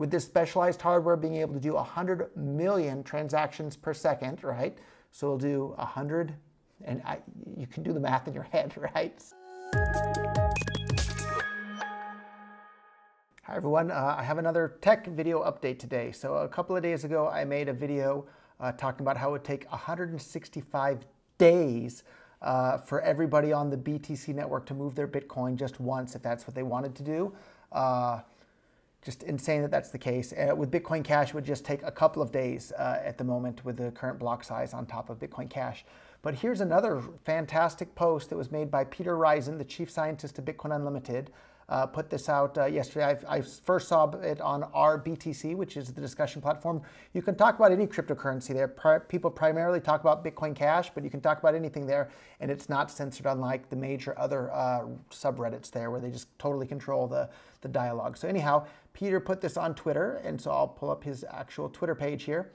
with this specialized hardware being able to do 100 million transactions per second, right? So we'll do 100, and I, you can do the math in your head, right? Hi everyone, uh, I have another tech video update today. So a couple of days ago, I made a video uh, talking about how it would take 165 days uh, for everybody on the BTC network to move their Bitcoin just once if that's what they wanted to do. Uh, just insane that that's the case. Uh, with Bitcoin Cash, would just take a couple of days uh, at the moment with the current block size on top of Bitcoin Cash. But here's another fantastic post that was made by Peter Risen, the chief scientist of Bitcoin Unlimited. Uh, put this out uh, yesterday. I, I first saw it on RBTC, which is the discussion platform. You can talk about any cryptocurrency there. Pri people primarily talk about Bitcoin Cash, but you can talk about anything there, and it's not censored, unlike the major other uh, subreddits there, where they just totally control the, the dialogue. So anyhow, Peter put this on Twitter, and so I'll pull up his actual Twitter page here.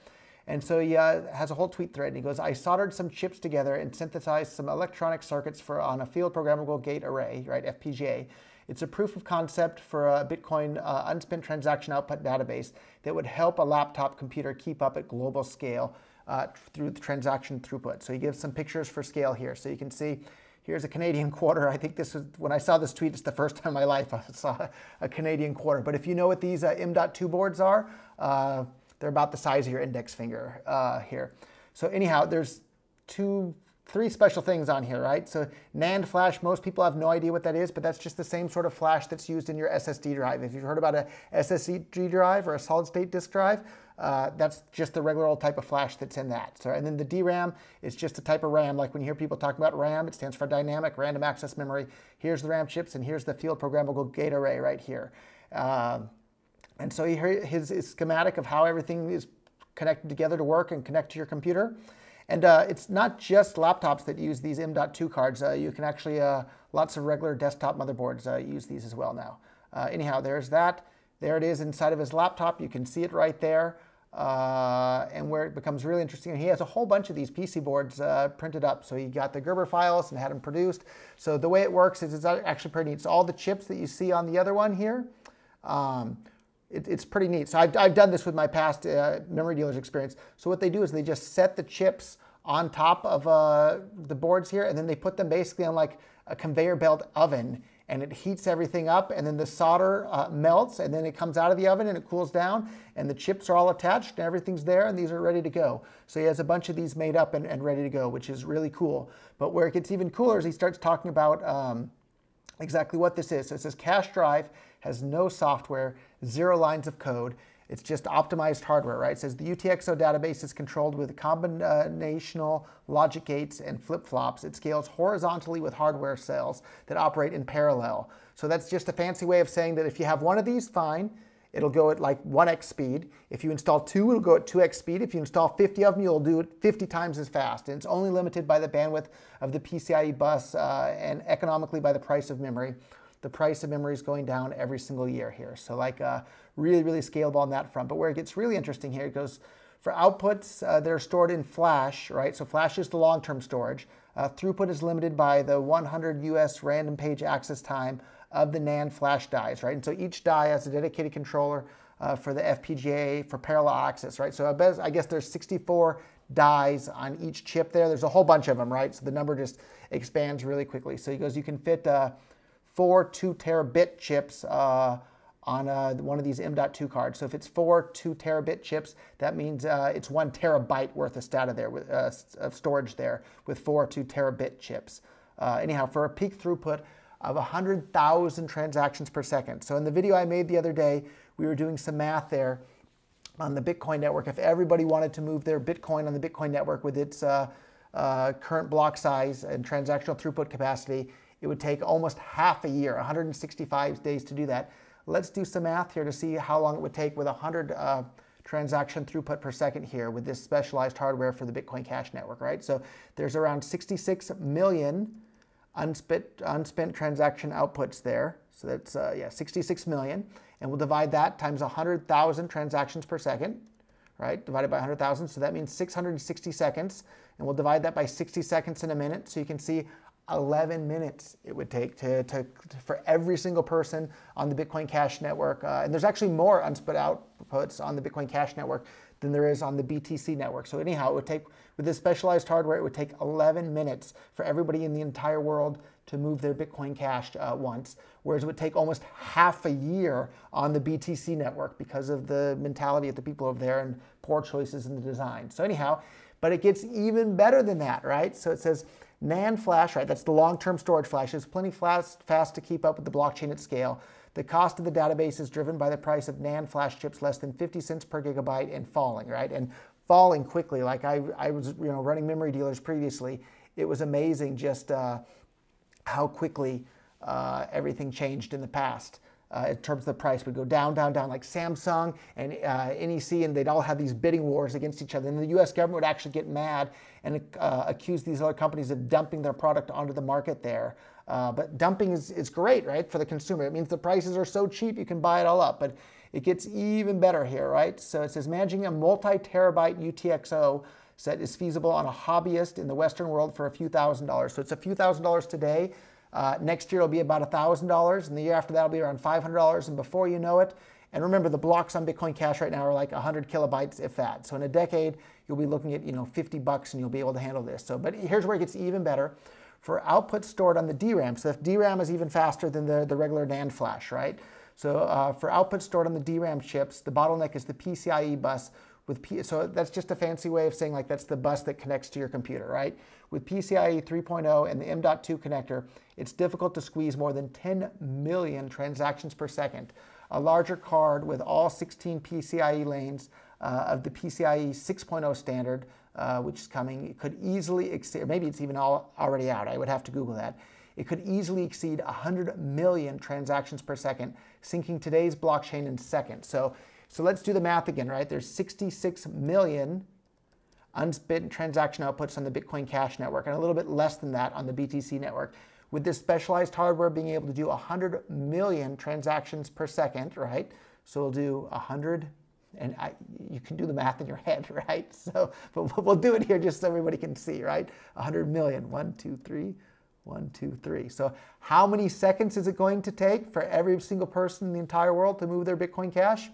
And so he uh, has a whole tweet thread, and he goes, I soldered some chips together and synthesized some electronic circuits for on a field programmable gate array, right, FPGA. It's a proof of concept for a Bitcoin uh, unspent transaction output database that would help a laptop computer keep up at global scale uh, through the transaction throughput. So he gives some pictures for scale here. So you can see here's a Canadian quarter. I think this was when I saw this tweet, it's the first time in my life I saw a Canadian quarter. But if you know what these uh, M.2 boards are, uh, they're about the size of your index finger uh, here. So anyhow, there's two, three special things on here, right? So NAND flash, most people have no idea what that is, but that's just the same sort of flash that's used in your SSD drive. If you've heard about a SSD drive or a solid state disk drive, uh, that's just the regular old type of flash that's in that. So, and then the DRAM is just a type of RAM. Like when you hear people talk about RAM, it stands for dynamic random access memory. Here's the RAM chips, and here's the field programmable gate array right here. Uh, and so he, his, his, schematic of how everything is connected together to work and connect to your computer. And uh, it's not just laptops that use these M.2 cards. Uh, you can actually, uh, lots of regular desktop motherboards uh, use these as well now. anyhow, there's that. There it is inside of his laptop. You can see it right there. Uh, and where it becomes really interesting. He has a whole bunch of these PC boards uh, printed up. So he got the Gerber files and had them produced. So the way it works is it's actually pretty neat. So all the chips that you see on the other one here, um, it, it's pretty neat. So I've, I've, done this with my past uh, memory dealers experience. So what they do is they just set the chips on top of uh, the boards here, and then they put them basically on like a conveyor belt oven and it heats everything up and then the solder uh, melts and then it comes out of the oven and it cools down and the chips are all attached and everything's there and these are ready to go. So he has a bunch of these made up and, and ready to go, which is really cool. But where it gets even cooler is he starts talking about um, exactly what this is. So it says cache drive has no software, zero lines of code. It's just optimized hardware, right? It says the UTXO database is controlled with combinational logic gates and flip-flops. It scales horizontally with hardware cells that operate in parallel. So that's just a fancy way of saying that if you have one of these, fine. It'll go at like 1x speed. If you install two, it'll go at 2x speed. If you install 50 of them, you'll do it 50 times as fast. And it's only limited by the bandwidth of the PCIe bus uh, and economically by the price of memory the price of memory is going down every single year here. So like uh, really, really scalable on that front. But where it gets really interesting here, it goes for outputs uh, that are stored in flash, right? So flash is the long-term storage. Uh, throughput is limited by the 100 US random page access time of the NAND flash dies, right? And so each die has a dedicated controller uh, for the FPGA for parallel access, right? So I, bet, I guess there's 64 dies on each chip there. There's a whole bunch of them, right? So the number just expands really quickly. So he goes, you can fit uh, four two terabit chips uh, on a, uh, one of these M.2 cards. So if it's four two terabit chips, that means uh, it's one terabyte worth of data there with, uh, of storage there with four two terabit chips. Uh, anyhow, for a peak throughput of 100,000 transactions per second. So in the video I made the other day, we were doing some math there on the Bitcoin network. If everybody wanted to move their Bitcoin on the Bitcoin network with its uh, current block size and transactional throughput capacity, it would take almost half a year, 165 days to do that. Let's do some math here to see how long it would take with 100 uh, transaction throughput per second here with this specialized hardware for the Bitcoin Cash Network, right? So there's around 66 million unspent, unspent transaction outputs there. So that's, uh, yeah, 66 million. And we'll divide that times 100,000 transactions per second, right? Divided by 100,000. So that means 660 seconds. And we'll divide that by 60 seconds in a minute. So you can see 11 minutes it would take to, to, for every single person on the Bitcoin Cash network. Uh, and there's actually more unsplit outputs on the Bitcoin Cash network than there is on the BTC network. So anyhow, it would take with this specialized hardware, it would take 11 minutes for everybody in the entire world to move their Bitcoin Cash uh, once, whereas it would take almost half a year on the BTC network because of the mentality of the people over there and poor choices in the design. So anyhow, but it gets even better than that, right? So it says NAND flash, right, that's the long-term storage flash, is plenty fast, fast to keep up with the blockchain at scale. The cost of the database is driven by the price of NAND flash chips less than 50 cents per gigabyte and falling, right? And falling quickly. Like I, I was, you know, running memory dealers previously. It was amazing just uh, how quickly uh, everything changed in the past uh, in terms of the price would go down, down, down, like Samsung and uh, NEC, and they'd all have these bidding wars against each other. And the US government would actually get mad and uh, accuse these other companies of dumping their product onto the market there. Uh, but dumping is, is great, right, for the consumer. It means the prices are so cheap you can buy it all up. But it gets even better here, right? So it says managing a multi terabyte UTXO set is feasible on a hobbyist in the Western world for a few thousand dollars. So it's a few thousand dollars today uh, next year it'll be about $1,000, and the year after that will be around $500, and before you know it, and remember the blocks on Bitcoin Cash right now are like 100 kilobytes, if that. So in a decade, you'll be looking at you know 50 bucks, and you'll be able to handle this. So, but here's where it gets even better. For output stored on the DRAM, so if DRAM is even faster than the, the regular NAND flash, right? So uh, for output stored on the DRAM chips, the bottleneck is the PCIe bus, with P- so that's just a fancy way of saying like that's the bus that connects to your computer, right? With PCIe 3.0 and the M.2 connector, it's difficult to squeeze more than 10 million transactions per second. A larger card with all 16 PCIe lanes uh, of the PCIe 6.0 standard, uh, which is coming, it could easily exceed, maybe it's even all already out. I would have to Google that. It could easily exceed 100 million transactions per second, syncing today's blockchain in seconds. So so let's do the math again, right? There's 66 million unspent transaction outputs on the Bitcoin Cash network and a little bit less than that on the BTC network. With this specialized hardware being able to do 100 million transactions per second, right? So we'll do 100 and I, you can do the math in your head, right? So, but we'll do it here just so everybody can see, right? 100 million, one, two, three, one, two, three. So how many seconds is it going to take for every single person in the entire world to move their Bitcoin Cash?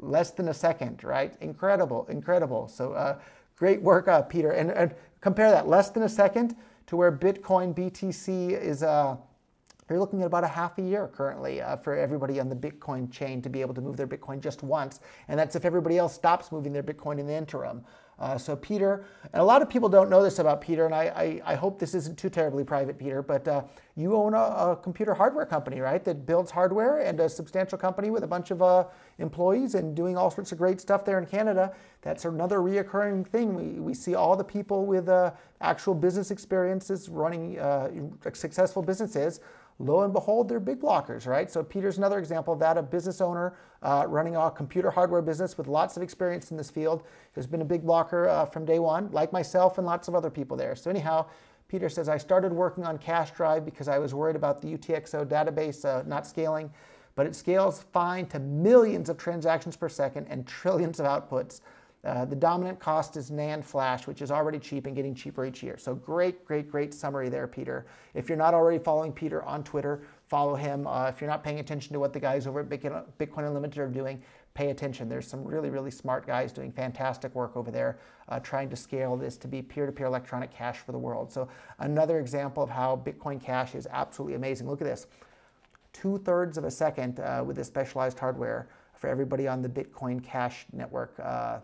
less than a second, right? Incredible, incredible. So uh, great work, uh, Peter. And, and, compare that less than a second to where Bitcoin BTC is. Uh, you're looking at about a half a year currently uh, for everybody on the Bitcoin chain to be able to move their Bitcoin just once, and that's if everybody else stops moving their Bitcoin in the interim. Uh, so Peter, and a lot of people don't know this about Peter, and I, I, I hope this isn't too terribly private, Peter, but uh, you own a, a, computer hardware company, right, that builds hardware and a substantial company with a bunch of uh, employees and doing all sorts of great stuff there in Canada. That's another reoccurring thing. We, we see all the people with uh, actual business experiences running uh, successful businesses lo and behold, they're big blockers, right? So Peter's another example of that, a business owner uh, running a computer hardware business with lots of experience in this field, has been a big blocker uh, from day one, like myself and lots of other people there. So anyhow, Peter says, I started working on Cash drive because I was worried about the UTXO database uh, not scaling, but it scales fine to millions of transactions per second and trillions of outputs. Uh, the dominant cost is NAND flash, which is already cheap and getting cheaper each year. So great, great, great summary there, Peter. If you're not already following Peter on Twitter, follow him. Uh, if you're not paying attention to what the guys over at Bitcoin Unlimited are doing, pay attention. There's some really, really smart guys doing fantastic work over there uh, trying to scale this to be peer-to-peer -peer electronic cash for the world. So another example of how Bitcoin Cash is absolutely amazing. Look at this. Two-thirds of a second uh, with this specialized hardware for everybody on the Bitcoin Cash network uh,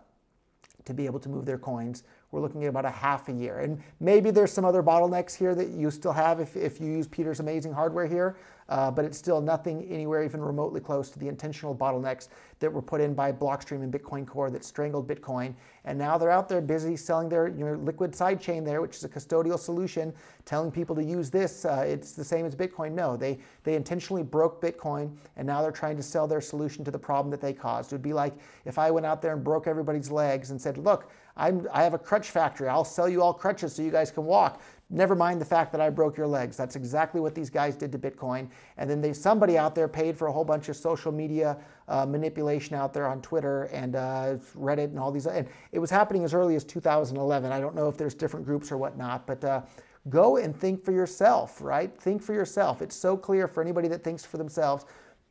to be able to move their coins we're looking at about a half a year. And maybe there's some other bottlenecks here that you still have if, if you use Peter's amazing hardware here, uh, but it's still nothing anywhere even remotely close to the intentional bottlenecks that were put in by Blockstream and Bitcoin Core that strangled Bitcoin. And now they're out there busy selling their you know, liquid sidechain there, which is a custodial solution, telling people to use this. Uh, it's the same as Bitcoin. No, they, they intentionally broke Bitcoin and now they're trying to sell their solution to the problem that they caused. It would be like if I went out there and broke everybody's legs and said, look, I'm, I have a crutch factory. I'll sell you all crutches so you guys can walk. Never mind the fact that I broke your legs. That's exactly what these guys did to Bitcoin. And then they, somebody out there paid for a whole bunch of social media uh, manipulation out there on Twitter and uh, Reddit and all these. And it was happening as early as 2011. I don't know if there's different groups or whatnot, but uh, go and think for yourself, right? Think for yourself. It's so clear for anybody that thinks for themselves.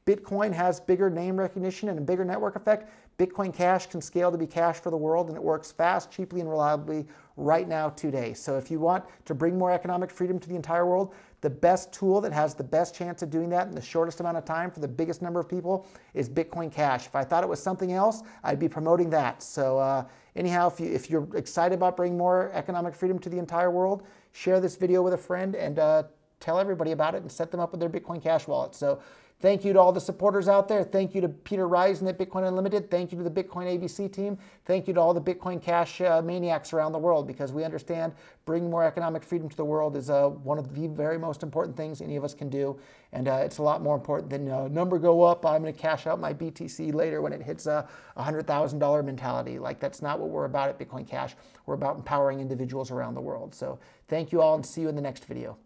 Bitcoin has bigger name recognition and a bigger network effect Bitcoin Cash can scale to be cash for the world, and it works fast, cheaply, and reliably right now today. So if you want to bring more economic freedom to the entire world, the best tool that has the best chance of doing that in the shortest amount of time for the biggest number of people is Bitcoin Cash. If I thought it was something else, I'd be promoting that. So uh, anyhow, if, you, if you're excited about bringing more economic freedom to the entire world, share this video with a friend and uh, tell everybody about it and set them up with their Bitcoin Cash wallet. So Thank you to all the supporters out there. Thank you to Peter Risen at Bitcoin Unlimited. Thank you to the Bitcoin ABC team. Thank you to all the Bitcoin Cash uh, maniacs around the world because we understand bringing more economic freedom to the world is uh, one of the very most important things any of us can do. And uh, it's a lot more important than uh, number go up, I'm going to cash out my BTC later when it hits a $100,000 mentality. Like that's not what we're about at Bitcoin Cash. We're about empowering individuals around the world. So thank you all and see you in the next video.